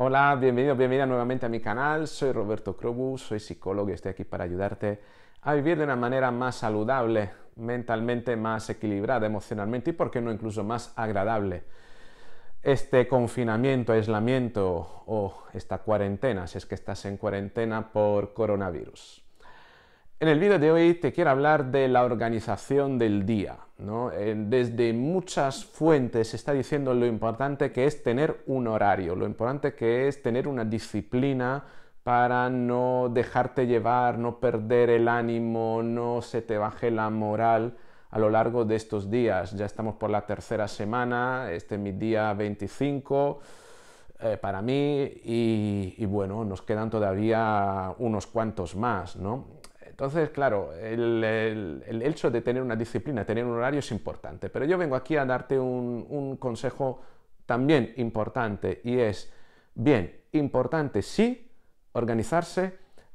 Hola, bienvenido, bienvenida nuevamente a mi canal. Soy Roberto Krobu, soy psicólogo y estoy aquí para ayudarte a vivir de una manera más saludable, mentalmente más equilibrada, emocionalmente y, por qué no, incluso más agradable. Este confinamiento, aislamiento o esta cuarentena, si es que estás en cuarentena por coronavirus. En el vídeo de hoy te quiero hablar de la organización del día. ¿no? Eh, desde muchas fuentes se está diciendo lo importante que es tener un horario, lo importante que es tener una disciplina para no dejarte llevar, no perder el ánimo, no se te baje la moral a lo largo de estos días. Ya estamos por la tercera semana, este es mi día 25. Eh, para mí y, y, bueno, nos quedan todavía unos cuantos más, ¿no? Entonces, claro, el, hecho de tener una disciplina, tener un horario es importante, pero yo vengo aquí a darte un, un consejo también importante y es, bien, importante sí, organizarse,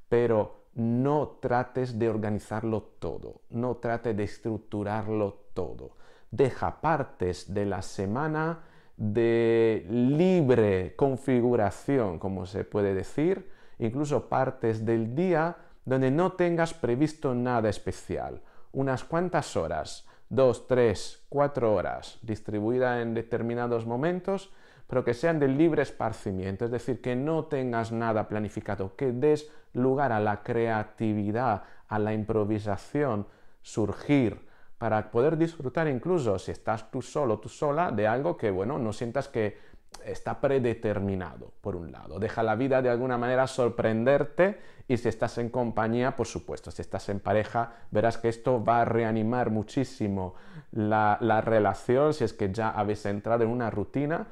pero no trates de organizarlo todo, no trate de estructurarlo todo. Deja partes de la semana de libre configuración, como se puede decir, incluso partes del día donde no tengas previsto nada especial, unas cuantas horas, dos, tres, cuatro horas, distribuida en determinados momentos, pero que sean de libre esparcimiento, es decir, que no tengas nada planificado, que des lugar a la creatividad, a la improvisación, surgir, para poder disfrutar incluso si estás tú solo, tú sola, de algo que, bueno, no sientas que está predeterminado, por un lado. Deja la vida de alguna manera sorprenderte y si estás en compañía, por supuesto, si estás en pareja, verás que esto va a reanimar muchísimo la, relación si es que ya habéis entrado en una rutina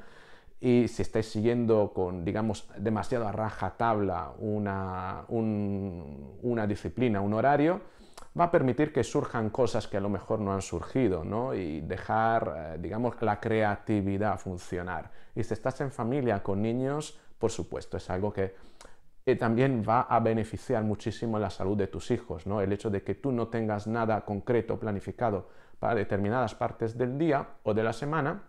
y si estáis siguiendo con, digamos, demasiado a rajatabla una, una disciplina, un horario, va a permitir que surjan cosas que a lo mejor no han surgido, ¿no? Y dejar, eh, digamos, la creatividad funcionar. Y si estás en familia con niños, por supuesto, es algo que eh, también va a beneficiar muchísimo la salud de tus hijos, ¿no? El hecho de que tú no tengas nada concreto planificado para determinadas partes del día o de la semana,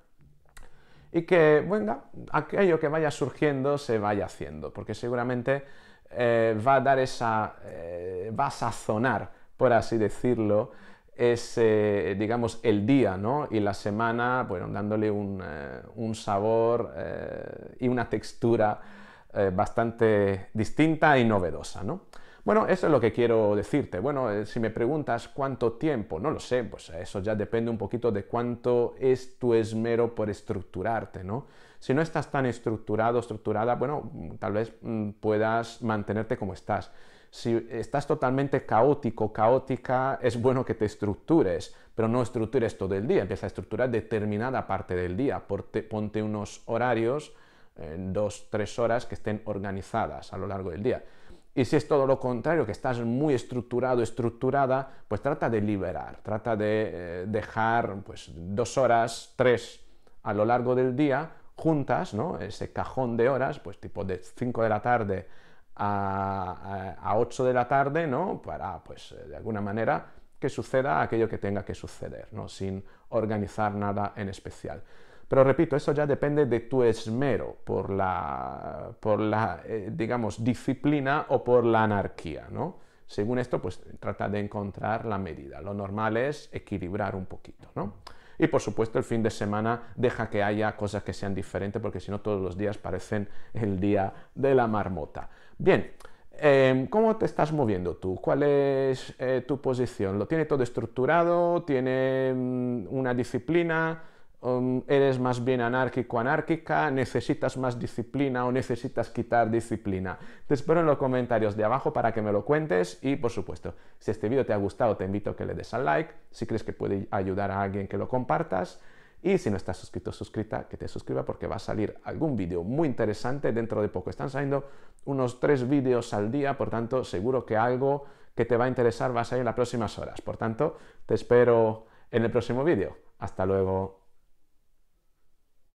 y que, venga, aquello que vaya surgiendo se vaya haciendo, porque seguramente eh, va a dar esa, va a sazonar por así decirlo, es, eh, digamos, el día ¿no? y la semana, bueno, dándole un, eh, sabor eh, y una textura bastante distinta y novedosa, ¿no? Bueno, eso es lo que quiero decirte. Bueno, si me preguntas cuánto tiempo, no lo sé, pues eso ya depende un poquito de cuánto es tu esmero por estructurarte, ¿no? Si no estás tan estructurado, estructurada, bueno, mm, tal vez mm, puedas mantenerte como estás. Si estás totalmente caótico, caótica, es bueno que te estructures, pero no estructures todo el día, empieza a estructurar determinada parte del día, ponte unos horarios, eh, dos, tres horas que estén organizadas a lo largo del día. Y si es todo lo contrario, que estás muy estructurado, estructurada, pues trata de liberar, trata de eh, dejar pues, dos horas, tres a lo largo del día juntas, ¿no? Ese cajón de horas, pues tipo de cinco de la tarde a, 8 de la tarde, ¿no? Para, pues, eh, de alguna manera, que suceda aquello que tenga que suceder, ¿no? Sin organizar nada en especial. Pero repito, eso ya depende de tu esmero por la, por la eh, digamos, disciplina o por la anarquía, ¿no? Según esto, pues trata de encontrar la medida. Lo normal es equilibrar un poquito, ¿no? Y por supuesto el fin de semana deja que haya cosas que sean diferentes porque si no todos los días parecen el día de la marmota. Bien, em, ¿Cómo te estás moviendo tú? ¿Cuál es eh, tu posición? ¿Lo tiene todo estructurado? ¿Tiene mm, una disciplina? Um, eres más bien anárquico, anárquica, necesitas más disciplina o necesitas quitar disciplina. Te espero en los comentarios de abajo para que me lo cuentes y por supuesto, si este vídeo te ha gustado te invito a que le des al like, si crees que puede ayudar a alguien que lo compartas y si no estás suscrito o suscrita, que te suscriba porque va a salir algún vídeo muy interesante dentro de poco. Están saliendo unos tres vídeos al día, por tanto seguro que algo que te va a interesar va a salir en las próximas horas. Por tanto, te espero en el próximo vídeo. Hasta luego.